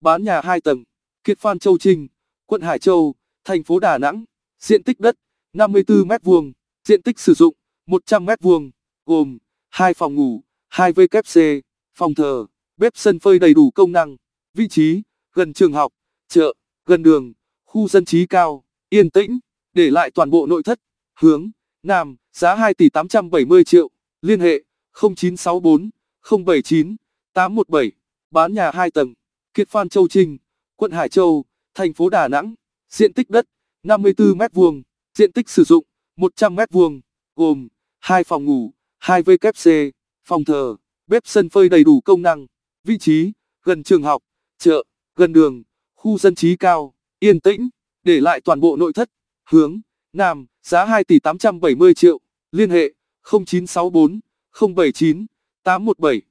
bán nhà 2 tầng, Kiệt Phan Châu Trinh, quận Hải Châu, thành phố Đà Nẵng, diện tích đất 54 m2, diện tích sử dụng 100 m2, gồm 2 phòng ngủ, 2 WC, phòng thờ, bếp sân phơi đầy đủ công năng, vị trí gần trường học, chợ, gần đường, khu dân trí cao, yên tĩnh, để lại toàn bộ nội thất, hướng Nam, giá 2 tỷ 870 triệu, liên hệ 0964 079 817, bán nhà 2 tầng. Kiệt Phan Châu Trinh, quận Hải Châu, thành phố Đà Nẵng, diện tích đất 54 m2, diện tích sử dụng 100 m2, gồm 2 phòng ngủ, 2 WC, phòng thờ, bếp sân phơi đầy đủ công năng, vị trí gần trường học, chợ, gần đường, khu dân trí cao, yên tĩnh, để lại toàn bộ nội thất, hướng Nam, giá 2 tỷ 870 triệu, liên hệ 0964 079 817